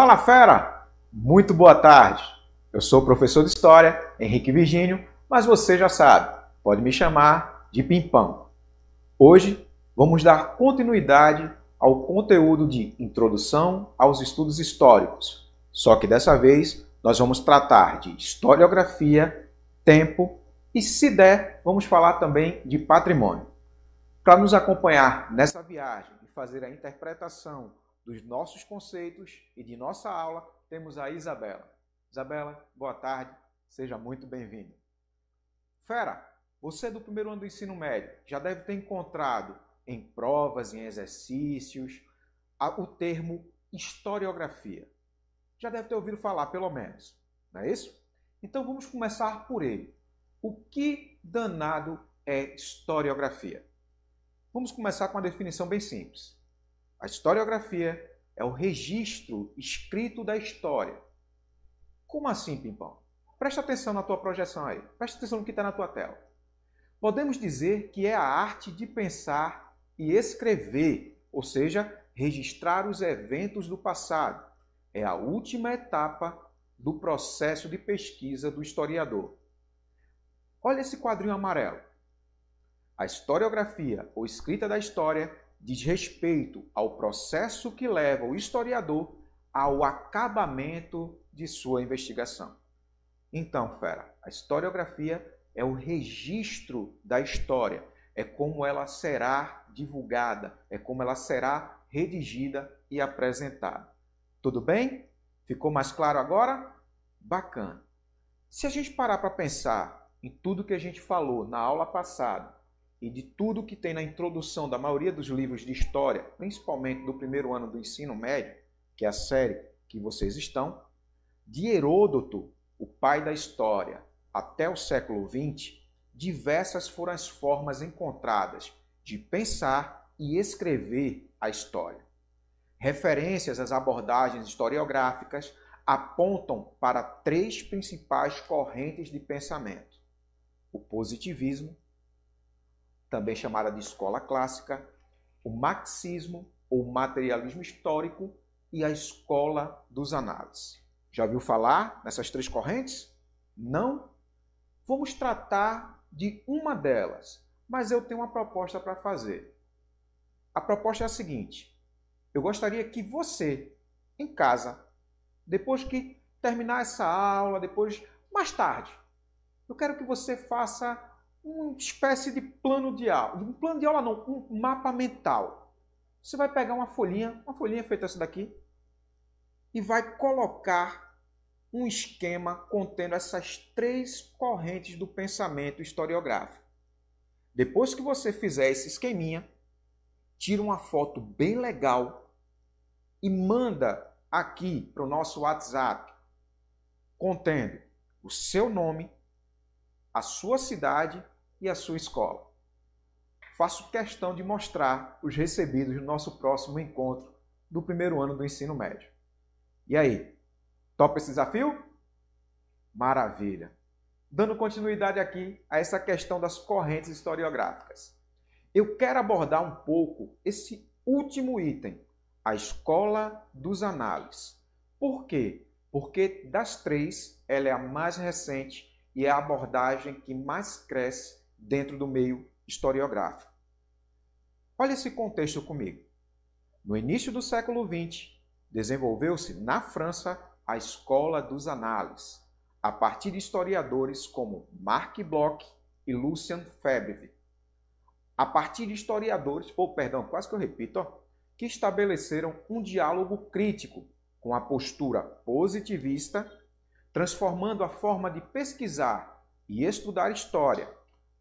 Fala fera! Muito boa tarde! Eu sou o professor de História, Henrique Virgínio, mas você já sabe, pode me chamar de Pimpão. Hoje vamos dar continuidade ao conteúdo de Introdução aos Estudos Históricos, só que dessa vez nós vamos tratar de historiografia, tempo e, se der, vamos falar também de patrimônio. Para nos acompanhar nessa viagem e fazer a interpretação dos nossos conceitos e de nossa aula, temos a Isabela. Isabela, boa tarde, seja muito bem-vinda. Fera, você é do primeiro ano do ensino médio já deve ter encontrado em provas, em exercícios, o termo historiografia. Já deve ter ouvido falar, pelo menos, não é isso? Então vamos começar por ele. O que danado é historiografia? Vamos começar com uma definição bem simples. A historiografia é o registro escrito da história. Como assim, Pimpão? Presta atenção na tua projeção aí. Presta atenção no que está na tua tela. Podemos dizer que é a arte de pensar e escrever, ou seja, registrar os eventos do passado. É a última etapa do processo de pesquisa do historiador. Olha esse quadrinho amarelo. A historiografia, ou escrita da história, diz respeito ao processo que leva o historiador ao acabamento de sua investigação. Então, fera, a historiografia é o registro da história, é como ela será divulgada, é como ela será redigida e apresentada. Tudo bem? Ficou mais claro agora? Bacana. Se a gente parar para pensar em tudo que a gente falou na aula passada e de tudo que tem na introdução da maioria dos livros de história, principalmente do primeiro ano do ensino médio, que é a série que vocês estão, de Herôdoto, o pai da história, até o século XX, diversas foram as formas encontradas de pensar e escrever a história. Referências às abordagens historiográficas apontam para três principais correntes de pensamento: o positivismo, também chamada de escola clássica, o marxismo ou materialismo histórico e a escola dos análises. Já ouviu falar nessas três correntes? Não? Vamos tratar de uma delas, mas eu tenho uma proposta para fazer. A proposta é a seguinte: eu gostaria que você, em casa, depois que terminar essa aula, depois, mais tarde, eu quero que você faça uma espécie de plano de aula. Um plano de aula não, um mapa mental. Você vai pegar uma folhinha, uma folhinha feita essa daqui, e vai colocar um esquema contendo essas três correntes do pensamento historiográfico. Depois que você fizer esse esqueminha, tira uma foto bem legal e manda aqui para o nosso WhatsApp contendo o seu nome, a sua cidade e a sua escola. Faço questão de mostrar os recebidos no nosso próximo encontro do primeiro ano do ensino médio. E aí, topa esse desafio? Maravilha! Dando continuidade aqui a essa questão das correntes historiográficas. Eu quero abordar um pouco esse último item, a escola dos análises. Por quê? Porque das três, ela é a mais recente e é a abordagem que mais cresce dentro do meio historiográfico. Olha esse contexto comigo. No início do século XX, desenvolveu-se na França a escola dos análises, a partir de historiadores como Marc Bloch e Lucien Febvre. A partir de historiadores, ou oh, perdão, quase que eu repito, ó, que estabeleceram um diálogo crítico com a postura positivista transformando a forma de pesquisar e estudar história,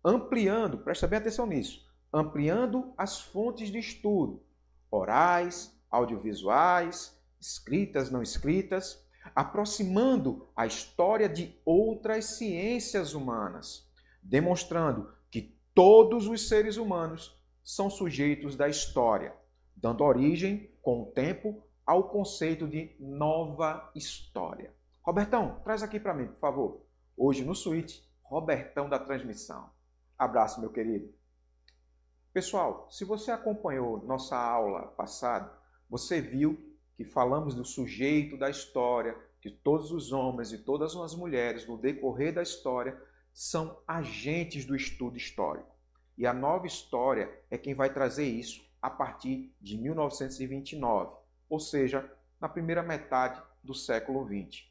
ampliando, presta bem atenção nisso, ampliando as fontes de estudo, orais, audiovisuais, escritas, não escritas, aproximando a história de outras ciências humanas, demonstrando que todos os seres humanos são sujeitos da história, dando origem, com o tempo, ao conceito de nova história. Robertão, traz aqui para mim, por favor. Hoje no suíte, Robertão da transmissão. Abraço, meu querido. Pessoal, se você acompanhou nossa aula passada, você viu que falamos do sujeito da história, que todos os homens e todas as mulheres no decorrer da história são agentes do estudo histórico. E a nova história é quem vai trazer isso a partir de 1929, ou seja, na primeira metade do século XX.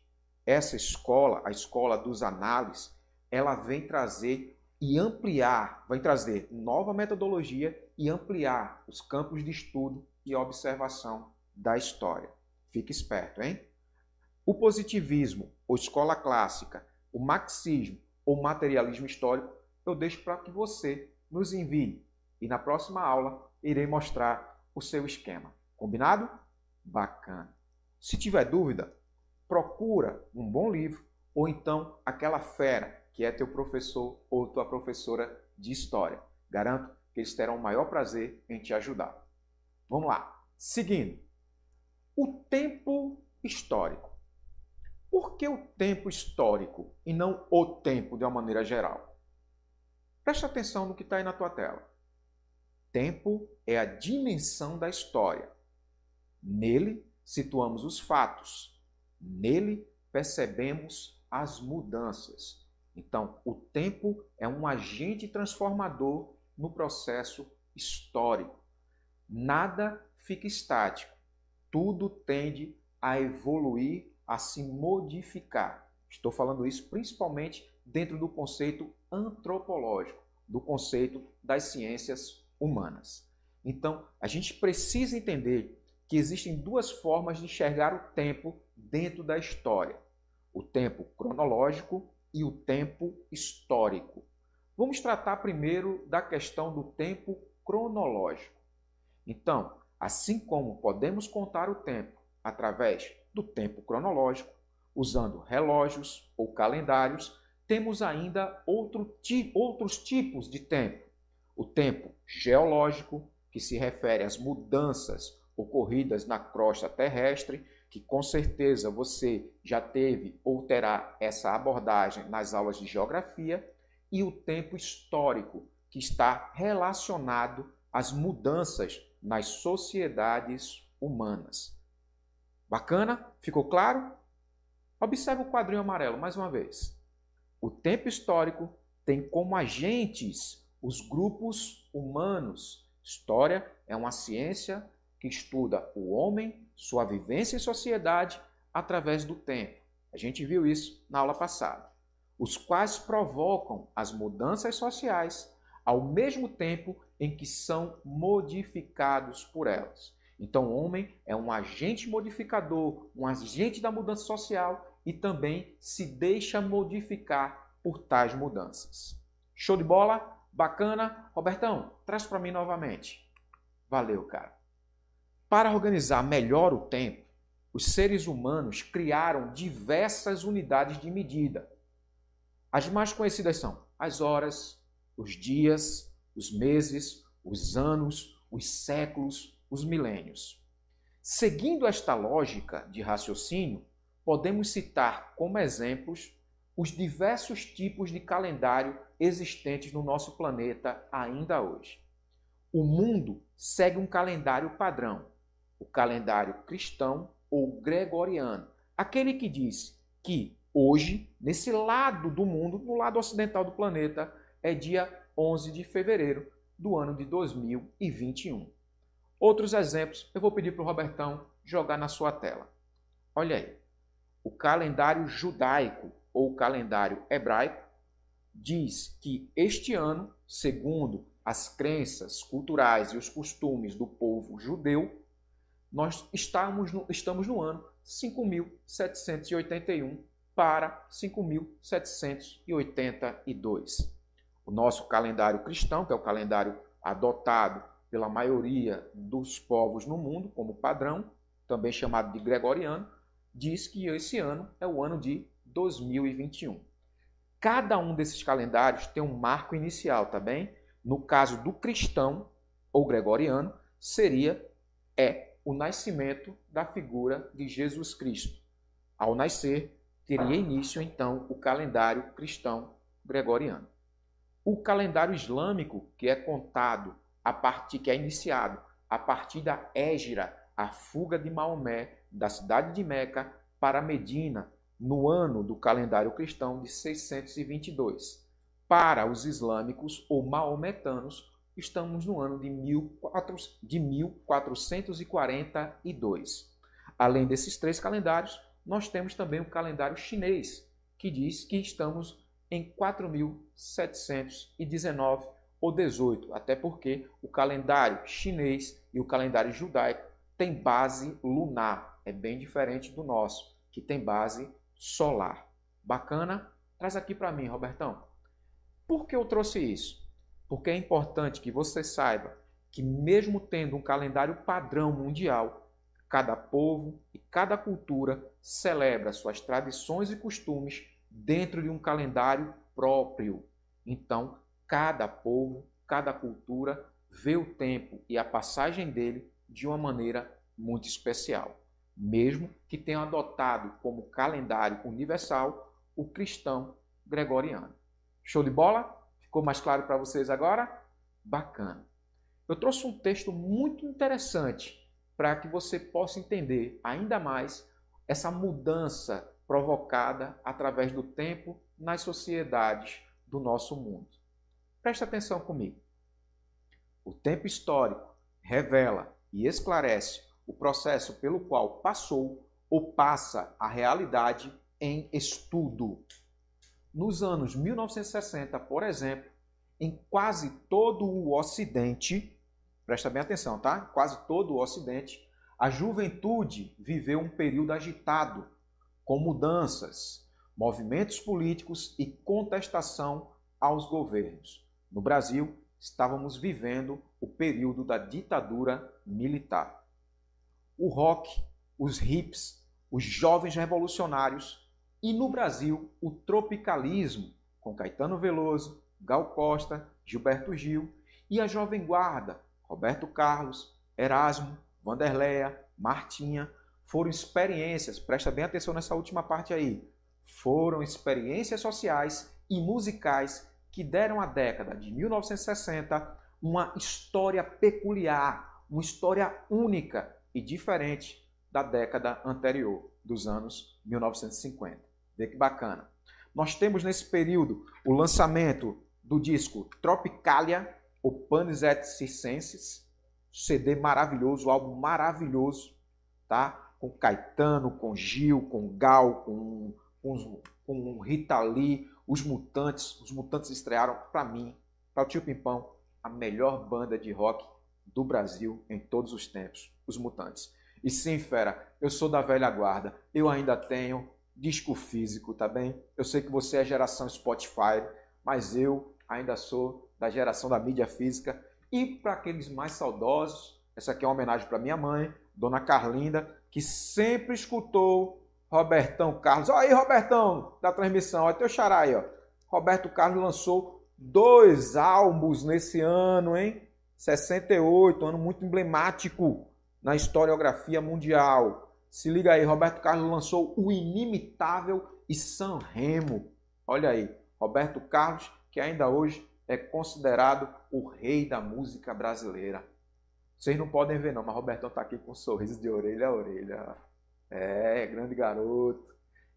Essa escola, a escola dos análises, ela vem trazer e ampliar, vai trazer nova metodologia e ampliar os campos de estudo e observação da história. Fique esperto, hein? O positivismo, ou escola clássica, o marxismo ou materialismo histórico, eu deixo para que você nos envie e na próxima aula irei mostrar o seu esquema. Combinado? Bacana. Se tiver dúvida, procura um bom livro ou então aquela fera que é teu professor ou tua professora de história. Garanto que eles terão o maior prazer em te ajudar. Vamos lá. Seguindo. O tempo histórico. Por que o tempo histórico e não o tempo de uma maneira geral? Preste atenção no que está aí na tua tela. Tempo é a dimensão da história. Nele situamos os fatos, Nele percebemos as mudanças. Então, o tempo é um agente transformador no processo histórico. Nada fica estático, tudo tende a evoluir, a se modificar. Estou falando isso principalmente dentro do conceito antropológico, do conceito das ciências humanas. Então, a gente precisa entender que existem duas formas de enxergar o tempo dentro da história: o tempo cronológico e o tempo histórico. Vamos tratar primeiro da questão do tempo cronológico. Então, assim como podemos contar o tempo através do tempo cronológico, usando relógios ou calendários, temos ainda outro, outros tipos de tempo. O tempo geológico, que se refere às mudanças ocorridas na crosta terrestre, que com certeza você já teve ou terá essa abordagem nas aulas de geografia, e o tempo histórico, que está relacionado às mudanças nas sociedades humanas. Bacana? Ficou claro? Observe o quadrinho amarelo mais uma vez. O tempo histórico tem como agentes os grupos humanos. História é uma ciência que estuda o homem, sua vivência em sociedade, através do tempo. A gente viu isso na aula passada. Os quais provocam as mudanças sociais ao mesmo tempo em que são modificados por elas. Então, o homem é um agente modificador, um agente da mudança social e também se deixa modificar por tais mudanças. Show de bola? Bacana? Robertão, traz para mim novamente. Valeu, cara. Para organizar melhor o tempo, os seres humanos criaram diversas unidades de medida. As mais conhecidas são as horas, os dias, os meses, os anos, os séculos, os milênios. Seguindo esta lógica de raciocínio, podemos citar como exemplos os diversos tipos de calendário existentes no nosso planeta ainda hoje. O mundo segue um calendário padrão, o calendário cristão ou gregoriano. Aquele que diz que hoje, nesse lado do mundo, no lado ocidental do planeta, é dia 11 de fevereiro do ano de 2021. Outros exemplos eu vou pedir para o Robertão jogar na sua tela. Olha aí. O calendário judaico ou calendário hebraico diz que este ano, segundo as crenças culturais e os costumes do povo judeu, nós estamos no, estamos no ano 5.781 para 5.782. O nosso calendário cristão, que é o calendário adotado pela maioria dos povos no mundo como padrão, também chamado de gregoriano, diz que esse ano é o ano de 2021. Cada um desses calendários tem um marco inicial, tá bem? No caso do cristão ou gregoriano, seria é o nascimento da figura de Jesus Cristo. Ao nascer, teria início então o calendário cristão gregoriano. O calendário islâmico, que é contado a partir que é iniciado a partir da Égira, a fuga de Maomé da cidade de Meca para Medina, no ano do calendário cristão de 622. Para os islâmicos ou maometanos, estamos no ano de, 1442. Além desses três calendários, nós temos também o calendário chinês, que diz que estamos em 4719 ou 18, até porque o calendário chinês e o calendário judaico têm base lunar, é bem diferente do nosso, que tem base solar. Bacana? Traz aqui para mim, Robertão. Por que eu trouxe isso? Porque é importante que você saiba que, mesmo tendo um calendário padrão mundial, cada povo e cada cultura celebra suas tradições e costumes dentro de um calendário próprio. Então, cada povo, cada cultura vê o tempo e a passagem dele de uma maneira muito especial. Mesmo que tenham adotado como calendário universal o cristão gregoriano. Show de bola? Ficou mais claro para vocês agora? Bacana. Eu trouxe um texto muito interessante para que você possa entender ainda mais essa mudança provocada através do tempo nas sociedades do nosso mundo. Preste atenção comigo. O tempo histórico revela e esclarece o processo pelo qual passou ou passa a realidade em estudo nos anos 1960, por exemplo, em quase todo o Ocidente, presta bem atenção, tá? Quase todo o Ocidente, a juventude viveu um período agitado, com mudanças, movimentos políticos e contestação aos governos. No Brasil, estávamos vivendo o período da ditadura militar. O rock, os hips, os jovens revolucionários e no Brasil, o tropicalismo, com Caetano Veloso, Gal Costa, Gilberto Gil e a Jovem Guarda, Roberto Carlos, Erasmo, Vanderleia, Martinha, foram experiências, presta bem atenção nessa última parte aí, foram experiências sociais e musicais que deram à década de 1960 uma história peculiar, uma história única e diferente da década anterior, dos anos 1950. Vê que bacana. Nós temos nesse período o lançamento do disco Tropicalia, o Panis et Circenses, CD maravilhoso, álbum maravilhoso, tá? Com Caetano, com Gil, com Gal, com, com, com Rita Lee, os Mutantes. Os Mutantes estrearam, para mim, para o Tio Pimpão, a melhor banda de rock do Brasil em todos os tempos, os Mutantes. E sim, fera, eu sou da velha guarda, eu ainda tenho disco físico, tá bem? Eu sei que você é geração Spotify, mas eu ainda sou da geração da mídia física. E para aqueles mais saudosos, essa aqui é uma homenagem para minha mãe, Dona Carlinda, que sempre escutou Robertão Carlos. Olha aí, Robertão, da transmissão, olha teu xará aí, ó. Roberto Carlos lançou dois álbuns nesse ano, hein? 68, um ano muito emblemático na historiografia mundial. Se liga aí, Roberto Carlos lançou o inimitável e San Remo. Olha aí, Roberto Carlos, que ainda hoje é considerado o rei da música brasileira. Vocês não podem ver não, mas Roberto está aqui com um sorriso de orelha a orelha. É, grande garoto.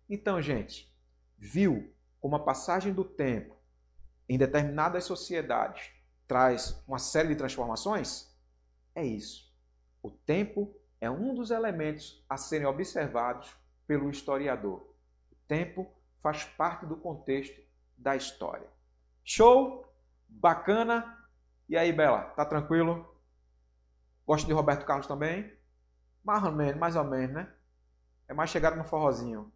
Então, gente, viu como a passagem do tempo em determinadas sociedades traz uma série de transformações? É isso. O tempo é um dos elementos a serem observados pelo historiador. O tempo faz parte do contexto da história. Show? Bacana? E aí, Bela, tá tranquilo? Gosta de Roberto Carlos também? Mais ou menos, mais ou menos, né? É mais chegado no forrozinho.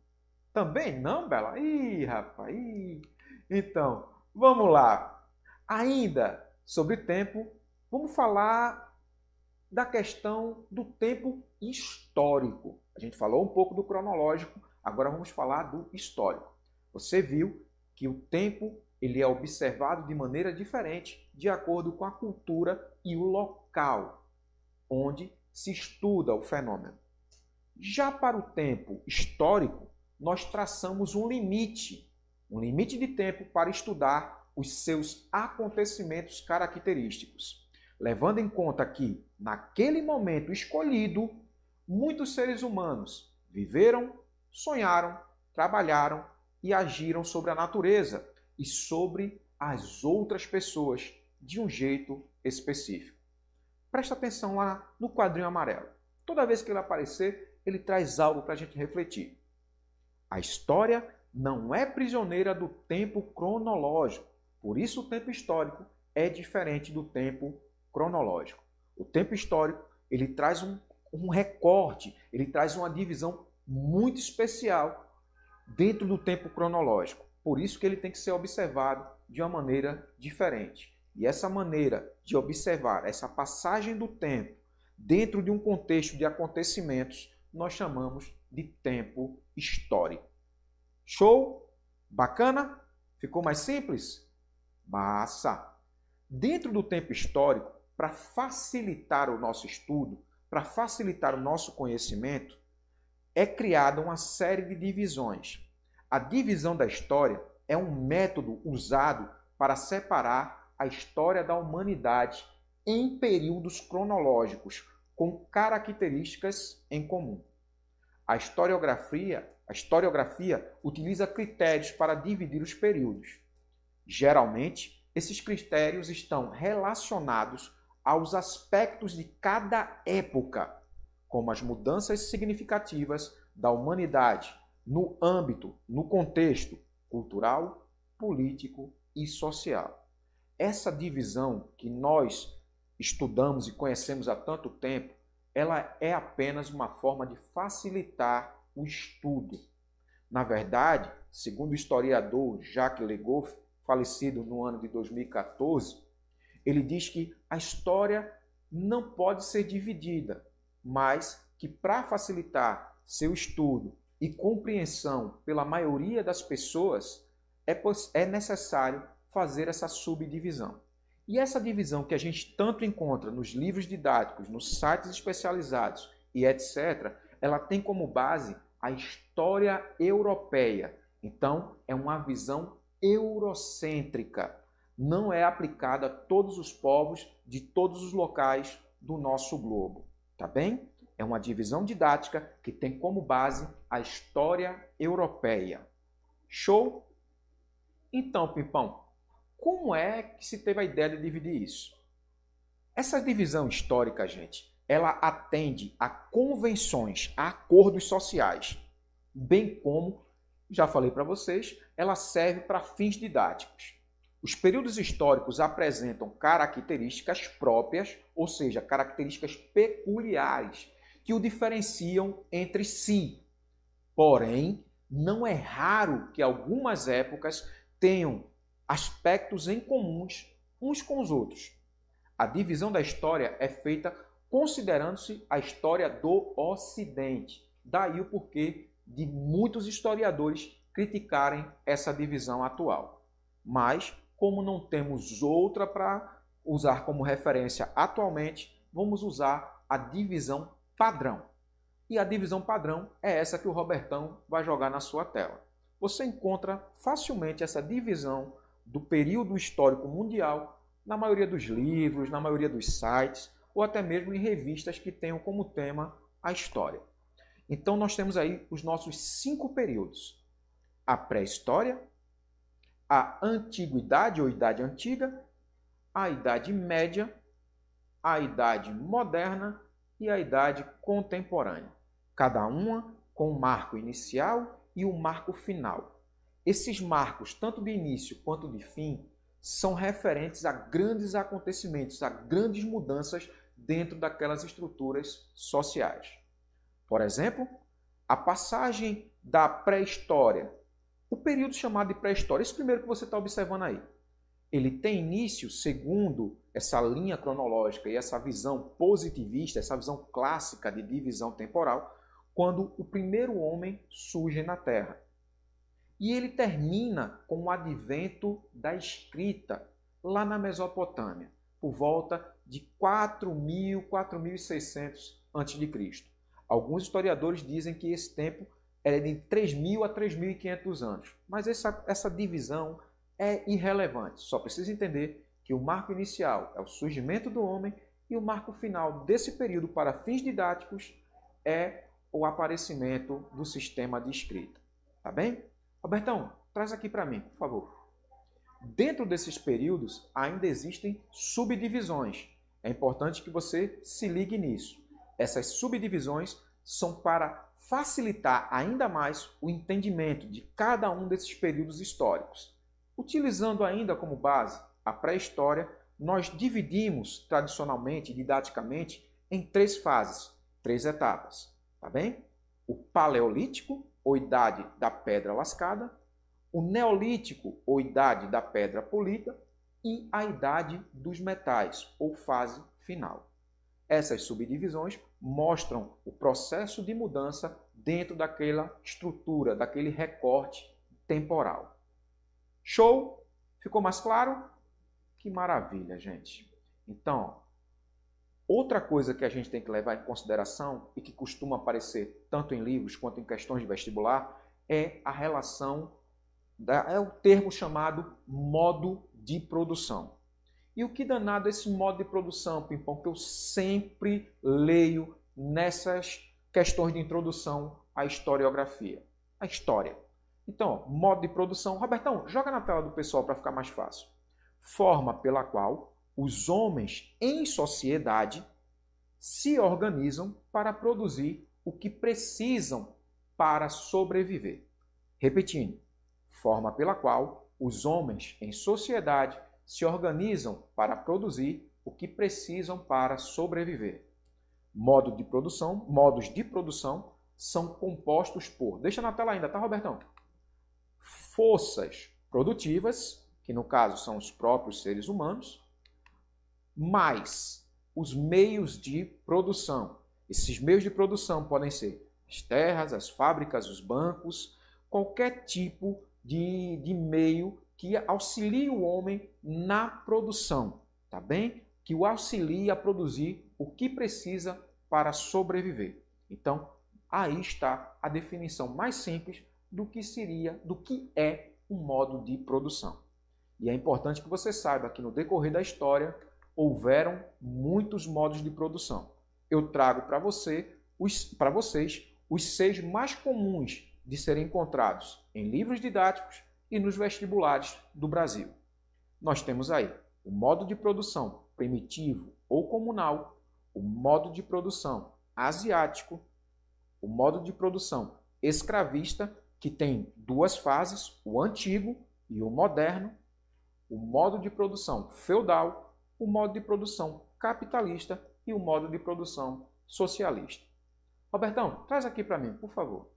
Também não, Bela? Ih, rapaz, ih. Então, vamos lá. Ainda sobre tempo, vamos falar da questão do tempo histórico. A gente falou um pouco do cronológico, agora vamos falar do histórico. Você viu que o tempo ele é observado de maneira diferente de acordo com a cultura e o local onde se estuda o fenômeno. Já para o tempo histórico, nós traçamos um limite, um limite de tempo para estudar os seus acontecimentos característicos. Levando em conta que, naquele momento escolhido, muitos seres humanos viveram, sonharam, trabalharam e agiram sobre a natureza e sobre as outras pessoas de um jeito específico. Presta atenção lá no quadrinho amarelo. Toda vez que ele aparecer, ele traz algo para a gente refletir. A história não é prisioneira do tempo cronológico, por isso o tempo histórico é diferente do tempo cronológico. O tempo histórico ele traz um, um recorte, ele traz uma divisão muito especial dentro do tempo cronológico. Por isso que ele tem que ser observado de uma maneira diferente. E essa maneira de observar essa passagem do tempo dentro de um contexto de acontecimentos, nós chamamos de tempo histórico. Show? Bacana? Ficou mais simples? Massa! Dentro do tempo histórico, para facilitar o nosso estudo, para facilitar o nosso conhecimento, é criada uma série de divisões. A divisão da história é um método usado para separar a história da humanidade em períodos cronológicos com características em comum. A historiografia, a historiografia utiliza critérios para dividir os períodos. Geralmente, esses critérios estão relacionados aos aspectos de cada época, como as mudanças significativas da humanidade no âmbito, no contexto cultural, político e social. Essa divisão que nós estudamos e conhecemos há tanto tempo, ela é apenas uma forma de facilitar o estudo. Na verdade, segundo o historiador Jacques Legoff, falecido no ano de 2014, ele diz que a história não pode ser dividida, mas que para facilitar seu estudo e compreensão pela maioria das pessoas, é, é necessário fazer essa subdivisão. E essa divisão que a gente tanto encontra nos livros didáticos, nos sites especializados e etc., ela tem como base a história europeia. Então, é uma visão eurocêntrica não é aplicada a todos os povos de todos os locais do nosso globo, tá bem? É uma divisão didática que tem como base a história europeia. Show? Então, Pimpão, como é que se teve a ideia de dividir isso? Essa divisão histórica, gente, ela atende a convenções, a acordos sociais, bem como, já falei para vocês, ela serve para fins didáticos. Os períodos históricos apresentam características próprias, ou seja, características peculiares que o diferenciam entre si. Porém, não é raro que algumas épocas tenham aspectos em comuns uns com os outros. A divisão da história é feita considerando-se a história do Ocidente. Daí o porquê de muitos historiadores criticarem essa divisão atual. Mas como não temos outra para usar como referência atualmente, vamos usar a divisão padrão. E a divisão padrão é essa que o Robertão vai jogar na sua tela. Você encontra facilmente essa divisão do período histórico mundial na maioria dos livros, na maioria dos sites ou até mesmo em revistas que tenham como tema a história. Então nós temos aí os nossos cinco períodos: a pré-história, a antiguidade ou idade antiga, a idade média, a idade moderna e a idade contemporânea, cada uma com o um marco inicial e o um marco final. Esses marcos, tanto de início quanto de fim, são referentes a grandes acontecimentos, a grandes mudanças dentro daquelas estruturas sociais. Por exemplo, a passagem da pré-história o período chamado de pré-história, esse primeiro que você está observando aí, ele tem início segundo essa linha cronológica e essa visão positivista, essa visão clássica de divisão temporal, quando o primeiro homem surge na Terra. E ele termina com o advento da escrita lá na Mesopotâmia, por volta de 4.000, 4.600 a.C. Alguns historiadores dizem que esse tempo é de 3.000 a 3.500 anos. Mas essa, essa divisão é irrelevante. Só precisa entender que o marco inicial é o surgimento do homem e o marco final desse período para fins didáticos é o aparecimento do sistema de escrita. Tá bem? Albertão, traz aqui para mim, por favor. Dentro desses períodos ainda existem subdivisões. É importante que você se ligue nisso. Essas subdivisões são para facilitar ainda mais o entendimento de cada um desses períodos históricos. Utilizando ainda como base a pré-história, nós dividimos tradicionalmente e didaticamente em três fases, três etapas, tá bem? O paleolítico, ou idade da pedra lascada, o neolítico, ou idade da pedra polida, e a idade dos metais, ou fase final. Essas subdivisões mostram o processo de mudança dentro daquela estrutura, daquele recorte temporal. Show? Ficou mais claro? Que maravilha, gente. Então, outra coisa que a gente tem que levar em consideração e que costuma aparecer tanto em livros quanto em questões de vestibular é a relação da, é o termo chamado modo de produção. E o que danado é esse modo de produção, Pimpão, que eu sempre leio nessas questões de introdução à historiografia? A história. Então, modo de produção. Robertão, joga na tela do pessoal para ficar mais fácil. Forma pela qual os homens em sociedade se organizam para produzir o que precisam para sobreviver. Repetindo, forma pela qual os homens em sociedade se organizam para produzir o que precisam para sobreviver. Modo de produção, modos de produção são compostos por, deixa na tela ainda, tá, Robertão? Forças produtivas, que no caso são os próprios seres humanos, mais os meios de produção. Esses meios de produção podem ser as terras, as fábricas, os bancos, qualquer tipo de, de meio que auxilie o homem na produção, tá bem? Que o auxilie a produzir o que precisa para sobreviver. Então, aí está a definição mais simples do que seria, do que é um modo de produção. E é importante que você saiba que no decorrer da história houveram muitos modos de produção. Eu trago para você, para vocês os seis mais comuns de serem encontrados em livros didáticos e nos vestibulares do Brasil. Nós temos aí o modo de produção primitivo ou comunal, o modo de produção asiático, o modo de produção escravista, que tem duas fases, o antigo e o moderno, o modo de produção feudal, o modo de produção capitalista e o modo de produção socialista. Robertão, traz aqui para mim, por favor.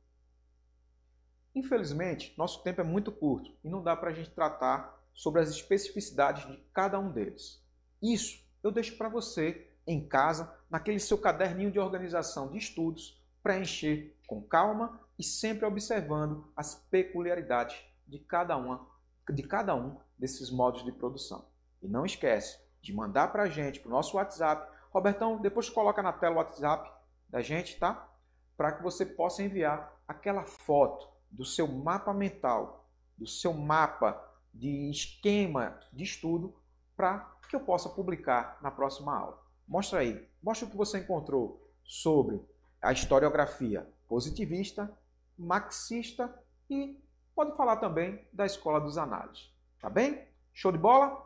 Infelizmente, nosso tempo é muito curto e não dá para a gente tratar sobre as especificidades de cada um deles. Isso eu deixo para você em casa, naquele seu caderninho de organização de estudos, preencher com calma e sempre observando as peculiaridades de cada, uma, de cada um desses modos de produção. E não esquece de mandar para a gente, para o nosso WhatsApp. Robertão, depois coloca na tela o WhatsApp da gente, tá? Para que você possa enviar aquela foto do seu mapa mental, do seu mapa de esquema de estudo, para que eu possa publicar na próxima aula. Mostra aí, mostra o que você encontrou sobre a historiografia positivista, marxista e pode falar também da escola dos análises. Tá bem? Show de bola?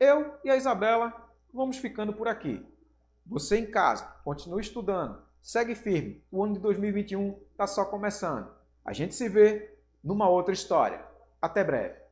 Eu e a Isabela vamos ficando por aqui. Você em casa, continue estudando, segue firme. O ano de 2021 está só começando. A gente se vê numa outra história. Até breve.